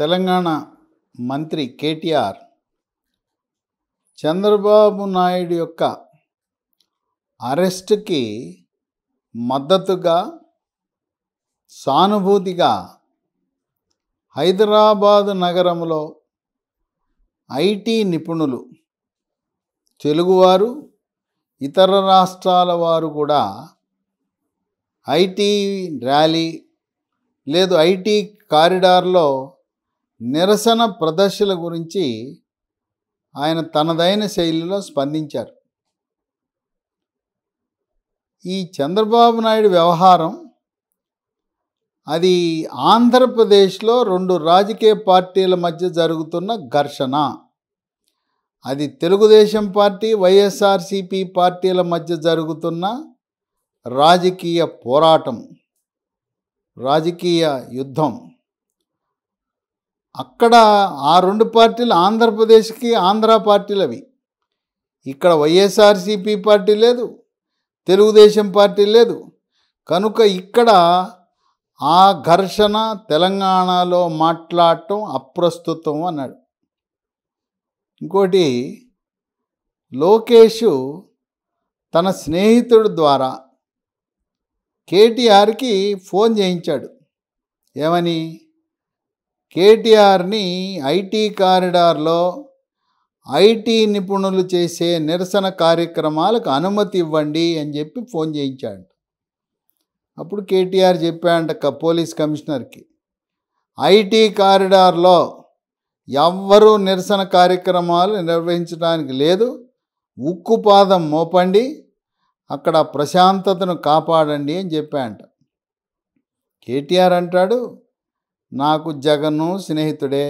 తెలంగాణ మంత్రి కేటీఆర్ చంద్రబాబు నాయుడు యొక్క అరెస్ట్కి మద్దతుగా సానుభూతిగా హైదరాబాద్ నగరంలో ఐటీ నిపుణులు తెలుగువారు ఇతర రాష్ట్రాల వారు కూడా ఐటీ ర్యాలీ లేదు ఐటీ కారిడార్లో నిరసన ప్రదర్శన గురించి ఆయన తనదైన శైలిలో స్పందించారు ఈ చంద్రబాబు నాయుడు వ్యవహారం అది ఆంధ్రప్రదేశ్లో రెండు రాజకీయ పార్టీల మధ్య జరుగుతున్న ఘర్షణ అది తెలుగుదేశం పార్టీ వైఎస్ఆర్సిపి పార్టీల మధ్య జరుగుతున్న రాజకీయ పోరాటం రాజకీయ యుద్ధం అక్కడ ఆ రెండు పార్టీలు ఆంధ్రప్రదేశ్కి ఆంధ్ర పార్టీలు అవి ఇక్కడ వైఎస్ఆర్సీపీ పార్టీ లేదు తెలుగుదేశం పార్టీ లేదు కనుక ఇక్కడ ఆ ఘర్షణ తెలంగాణలో మాట్లాడటం అప్రస్తుతం అన్నాడు ఇంకోటి లోకేష్ తన స్నేహితుడు ద్వారా కేటీఆర్కి ఫోన్ చేయించాడు ఏమని కేటీఆర్ని ఐటీ కారిడార్లో ఐటీ నిపుణులు చేసే నిరసన కార్యక్రమాలకు అనుమతి ఇవ్వండి అని చెప్పి ఫోన్ చేయించాడు అప్పుడు కేటీఆర్ చెప్పాడంట పోలీస్ కమిషనర్కి ఐటీ కారిడార్లో ఎవ్వరూ నిరసన కార్యక్రమాలు నిర్వహించడానికి లేదు ఉక్కుపాదం మోపండి అక్కడ ప్రశాంతతను కాపాడండి అని చెప్పాడంట కేటీఆర్ అంటాడు నాకు జగను స్నేహితుడే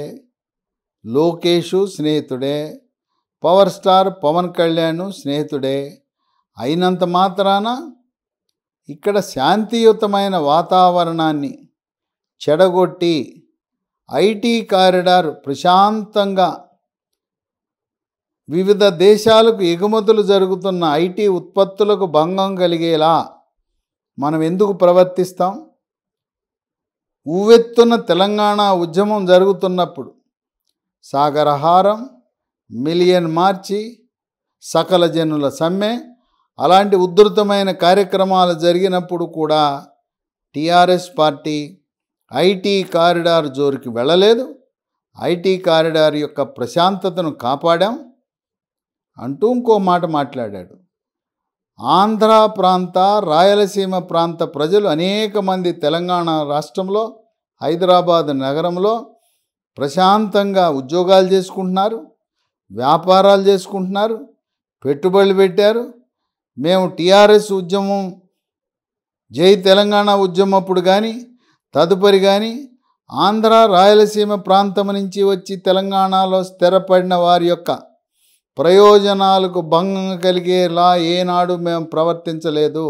లోకేషు స్నేహితుడే పవర్ స్టార్ పవన్ కళ్యాణ్ స్నేహితుడే అయినంత మాత్రాన ఇక్కడ శాంతియుతమైన వాతావరణాన్ని చెడగొట్టి ఐటీ కారిడార్ ప్రశాంతంగా వివిధ దేశాలకు ఎగుమతులు జరుగుతున్న ఐటీ ఉత్పత్తులకు భంగం కలిగేలా మనం ఎందుకు ప్రవర్తిస్తాం ఉవ్వెత్తున తెలంగాణ ఉద్యమం జరుగుతున్నప్పుడు సాగరహారం మిలియన్ మార్చి సకల జనుల సమ్మె అలాంటి ఉద్ధృతమైన కార్యక్రమాలు జరిగినప్పుడు కూడా టీఆర్ఎస్ పార్టీ ఐటీ కారిడార్ జోరికి వెళ్ళలేదు ఐటీ కారిడార్ యొక్క ప్రశాంతతను కాపాడాం అంటూ ఇంకో మాట మాట్లాడాడు ఆంధ్ర ప్రాంత రాయలసీమ ప్రాంత ప్రజలు అనేక మంది తెలంగాణ రాష్ట్రంలో హైదరాబాద్ నగరంలో ప్రశాంతంగా ఉద్యోగాలు చేసుకుంటున్నారు వ్యాపారాలు చేసుకుంటున్నారు పెట్టుబడులు పెట్టారు మేము టీఆర్ఎస్ ఉద్యమం జై తెలంగాణ ఉద్యమం అప్పుడు కానీ తదుపరి కానీ ఆంధ్ర రాయలసీమ ప్రాంతం నుంచి వచ్చి తెలంగాణలో స్థిరపడిన వారి యొక్క ప్రయోజనాలకు భంగం కలిగేలా ఏనాడు మేము ప్రవర్తించలేదు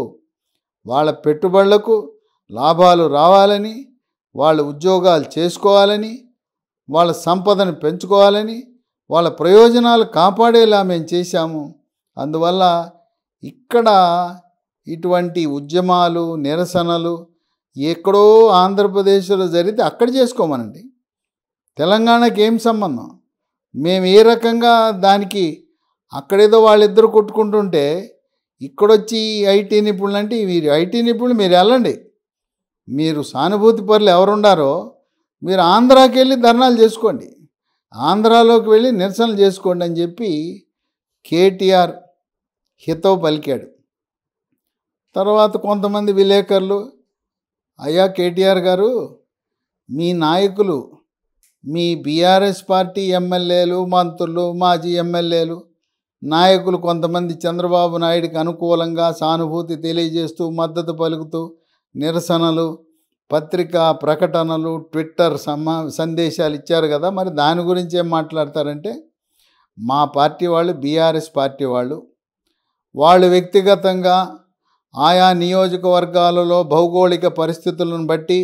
వాళ్ళ పెట్టుబడులకు లాభాలు రావాలని వాళ్ళ ఉద్యోగాలు చేసుకోవాలని వాళ్ళ సంపదను పెంచుకోవాలని వాళ్ళ ప్రయోజనాలు కాపాడేలా మేము చేశాము అందువల్ల ఇక్కడ ఇటువంటి ఉద్యమాలు నిరసనలు ఎక్కడో ఆంధ్రప్రదేశ్లో జరిగితే అక్కడ చేసుకోమనండి తెలంగాణకి ఏం సంబంధం మేము ఏ రకంగా దానికి అక్కడేదో వాళ్ళిద్దరు కొట్టుకుంటుంటే ఇక్కడొచ్చి ఐటీ నిపుణులు అంటే మీరు ఐటీ నిపుణులు మీరు వెళ్ళండి మీరు సానుభూతి పరులు ఎవరుండారో మీరు ఆంధ్రాకి వెళ్ళి ధర్నాలు చేసుకోండి ఆంధ్రాలోకి వెళ్ళి నిరసనలు చేసుకోండి అని చెప్పి కేటీఆర్ హితవు పలికాడు తర్వాత కొంతమంది విలేకరులు అయ్యా కేటీఆర్ గారు మీ నాయకులు మీ బీఆర్ఎస్ పార్టీ ఎమ్మెల్యేలు మంత్రులు మాజీ ఎమ్మెల్యేలు నాయకులు కొంతమంది చంద్రబాబు నాయుడికి అనుకూలంగా సానుభూతి తెలియజేస్తూ మద్దతు పలుకుతూ నిరసనలు పత్రికా ప్రకటనలు ట్విట్టర్ సమా సందేశాలు ఇచ్చారు కదా మరి దాని గురించి ఏం మాట్లాడతారంటే మా పార్టీ వాళ్ళు బీఆర్ఎస్ పార్టీ వాళ్ళు వాళ్ళు వ్యక్తిగతంగా ఆయా నియోజకవర్గాలలో భౌగోళిక పరిస్థితులను బట్టి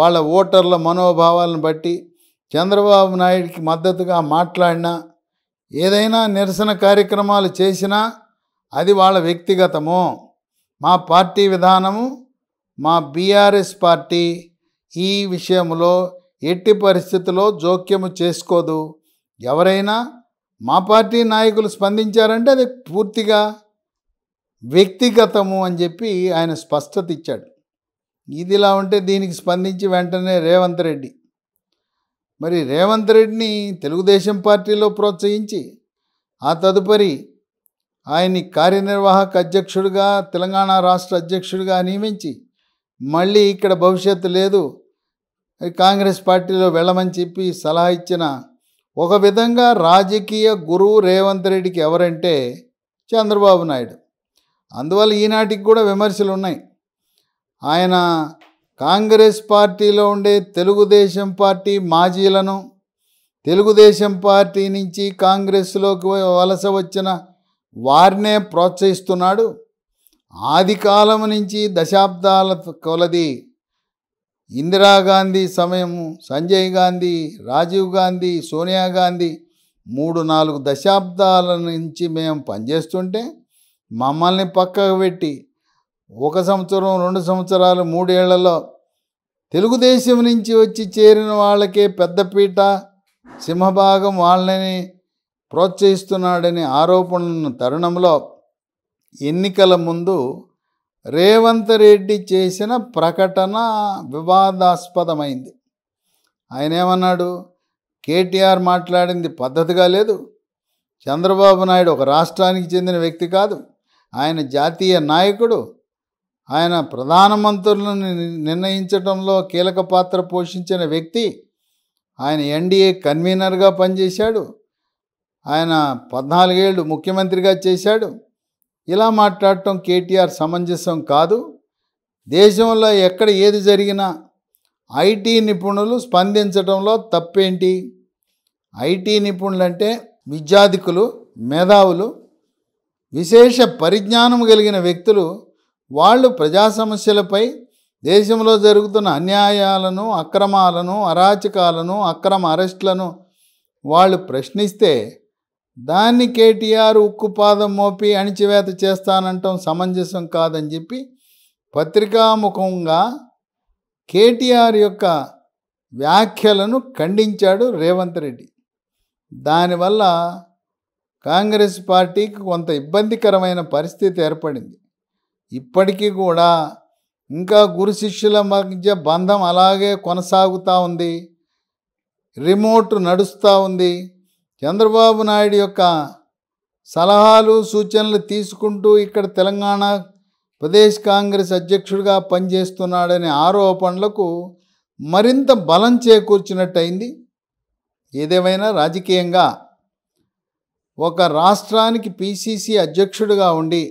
వాళ్ళ ఓటర్ల మనోభావాలను బట్టి చంద్రబాబు నాయుడికి మద్దతుగా మాట్లాడినా ఏదైనా నిరసన కార్యక్రమాలు చేసినా అది వాళ్ళ వ్యక్తిగతము మా పార్టీ విధానము మా బీఆర్ఎస్ పార్టీ ఈ విషయంలో ఎట్టి పరిస్థితుల్లో జోక్యము చేసుకోదు ఎవరైనా మా పార్టీ నాయకులు స్పందించారంటే అది పూర్తిగా వ్యక్తిగతము అని చెప్పి ఆయన స్పష్టత ఇచ్చాడు ఇదిలా ఉంటే దీనికి స్పందించి వెంటనే రేవంత్ రెడ్డి మరి రేవంత్ రెడ్డిని తెలుగుదేశం పార్టీలో ప్రోత్సహించి ఆ తదుపరి ఆయన్ని కార్యనిర్వాహక అధ్యక్షుడిగా తెలంగాణ రాష్ట్ర అధ్యక్షుడిగా నియమించి మళ్ళీ ఇక్కడ భవిష్యత్తు లేదు కాంగ్రెస్ పార్టీలో వెళ్ళమని చెప్పి సలహా ఇచ్చిన ఒక విధంగా రాజకీయ గురువు రేవంత్ రెడ్డికి ఎవరంటే చంద్రబాబు నాయుడు అందువల్ల ఈనాటికి కూడా విమర్శలు ఉన్నాయి ఆయన కాంగ్రెస్ పార్టీలో ఉండే తెలుగుదేశం పార్టీ మాజీలను తెలుగుదేశం పార్టీ నుంచి కాంగ్రెస్లోకి వలస వచ్చిన వారినే ప్రోత్సహిస్తున్నాడు ఆది కాలం నుంచి దశాబ్దాల కొలది ఇందిరాగాంధీ సమయం సంజయ్ గాంధీ రాజీవ్ గాంధీ సోనియా గాంధీ మూడు నాలుగు దశాబ్దాల నుంచి మేము పనిచేస్తుంటే మమ్మల్ని పక్కకు పెట్టి ఒక సంవత్సరం రెండు సంవత్సరాలు మూడేళ్లలో తెలుగుదేశం నుంచి వచ్చి చేరిన వాళ్ళకే పెద్దపీట సింహభాగం వాళ్ళని ప్రోత్సహిస్తున్నాడనే ఆరోపణ తరుణంలో ఎన్నికల ముందు రేవంత్ రెడ్డి చేసిన ప్రకటన వివాదాస్పదమైంది ఆయన ఏమన్నాడు కేటీఆర్ మాట్లాడింది పద్ధతిగా లేదు చంద్రబాబు నాయుడు ఒక రాష్ట్రానికి చెందిన వ్యక్తి కాదు ఆయన జాతీయ నాయకుడు ఆయన ప్రధానమంత్రులను నిర్ణయించడంలో కీలక పాత్ర పోషించిన వ్యక్తి ఆయన ఎన్డీఏ కన్వీనర్గా పనిచేశాడు ఆయన పద్నాలుగేళ్ళు ముఖ్యమంత్రిగా చేశాడు ఇలా మాట్లాడటం కేటీఆర్ సమంజసం కాదు దేశంలో ఎక్కడ ఏది జరిగినా ఐటీ నిపుణులు స్పందించడంలో తప్పేంటి ఐటీ నిపుణులు అంటే విద్యాధికులు మేధావులు విశేష పరిజ్ఞానం కలిగిన వ్యక్తులు వాళ్ళు ప్రజా సమస్యలపై దేశంలో జరుగుతున్న అన్యాయాలను అక్రమాలను అరాచకాలను అక్రమ అరెస్టులను వాళ్ళు ప్రశ్నిస్తే దాన్ని కేటీఆర్ ఉక్కుపాదం మోపి అణిచివేత చేస్తానంటాం సమంజసం కాదని చెప్పి పత్రికాముఖంగా కేటీఆర్ యొక్క వ్యాఖ్యలను ఖండించాడు రేవంత్ రెడ్డి దానివల్ల కాంగ్రెస్ పార్టీకి కొంత ఇబ్బందికరమైన పరిస్థితి ఏర్పడింది ఇప్పటికీ కూడా ఇంకా గురు శిష్యుల మధ్య బంధం అలాగే కొనసాగుతూ ఉంది రిమోట్ నడుస్తూ ఉంది చంద్రబాబు నాయుడు యొక్క సలహాలు సూచనలు తీసుకుంటూ ఇక్కడ తెలంగాణ ప్రదేశ్ కాంగ్రెస్ అధ్యక్షుడిగా పనిచేస్తున్నాడనే ఆరోపణలకు మరింత బలం చేకూర్చినట్టయింది ఏదేమైనా రాజకీయంగా ఒక రాష్ట్రానికి పీసీసీ అధ్యక్షుడిగా ఉండి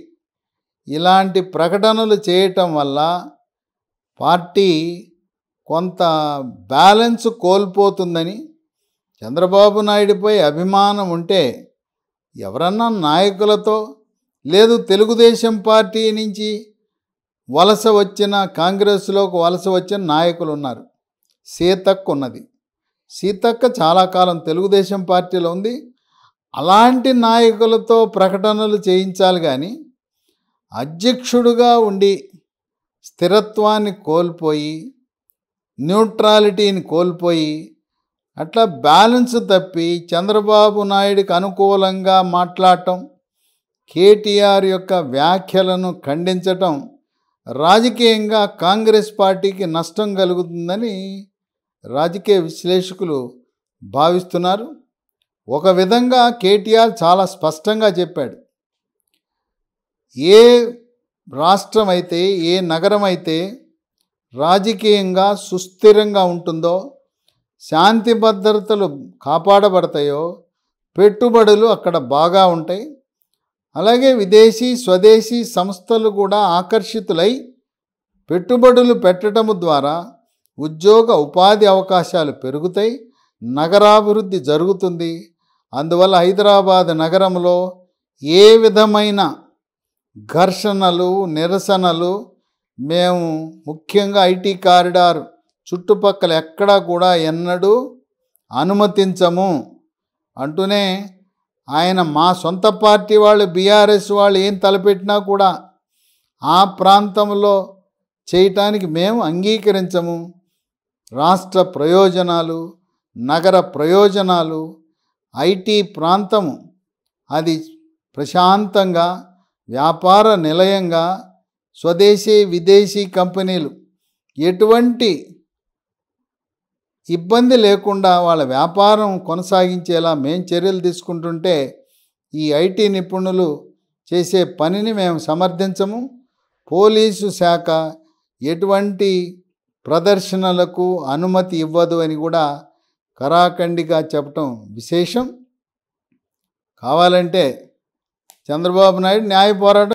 ఇలాంటి ప్రకటనలు చేయటం వల్ల పార్టీ కొంత బ్యాలెన్స్ కోల్పోతుందని చంద్రబాబు నాయుడిపై అభిమానం ఉంటే ఎవరన్నా నాయకులతో లేదు తెలుగుదేశం పార్టీ నుంచి వలస వచ్చిన కాంగ్రెస్లోకి వలస వచ్చిన నాయకులు ఉన్నారు సీతక్క ఉన్నది సీతక్క చాలా కాలం తెలుగుదేశం పార్టీలో ఉంది అలాంటి నాయకులతో ప్రకటనలు చేయించాలి కానీ అధ్యక్షుడుగా ఉండి స్థిరత్వాన్ని కోల్పోయి న్యూట్రాలిటీని కోల్పోయి అట్లా బ్యాలెన్స్ తప్పి చంద్రబాబు నాయుడికి అనుకూలంగా మాట్లాడటం కేటీఆర్ యొక్క వ్యాఖ్యలను ఖండించటం రాజకీయంగా కాంగ్రెస్ పార్టీకి నష్టం కలుగుతుందని రాజకీయ విశ్లేషకులు భావిస్తున్నారు ఒక విధంగా కేటీఆర్ చాలా స్పష్టంగా చెప్పాడు ఏ రాష్ట్రం అయితే ఏ నగరం అయితే రాజకీయంగా సుస్థిరంగా ఉంటుందో శాంతి భద్రతలు కాపాడబడతాయో పెట్టుబడులు అక్కడ బాగా ఉంటాయి అలాగే విదేశీ స్వదేశీ సంస్థలు కూడా ఆకర్షితులై పెట్టుబడులు పెట్టడం ద్వారా ఉద్యోగ ఉపాధి అవకాశాలు పెరుగుతాయి నగరాభివృద్ధి జరుగుతుంది అందువల్ల హైదరాబాద్ నగరంలో ఏ విధమైన ఘర్షణలు నిరసనలు మేము ముఖ్యంగా ఐటీ కారిడార్ చుట్టుపక్కల ఎక్కడా కూడా ఎన్నడూ అనుమతించము అంటూనే ఆయన మా సొంత పార్టీ వాళ్ళు బీఆర్ఎస్ వాళ్ళు ఏం తలపెట్టినా కూడా ఆ ప్రాంతంలో చేయటానికి మేము అంగీకరించము రాష్ట్ర ప్రయోజనాలు నగర ప్రయోజనాలు ఐటీ ప్రాంతము అది ప్రశాంతంగా వ్యాపార నిలయంగా స్వదేశీ విదేశీ కంపెనీలు ఎటువంటి ఇబ్బంది లేకుండా వాళ్ళ వ్యాపారం కొనసాగించేలా మేము చర్యలు తీసుకుంటుంటే ఈ ఐటీ నిపుణులు చేసే పనిని మేము సమర్థించము పోలీసు శాఖ ఎటువంటి ప్రదర్శనలకు అనుమతి ఇవ్వదు అని కూడా కరాఖండిగా చెప్పటం విశేషం కావాలంటే చంద్రబాబు నాయుడు న్యాయ పోరాటం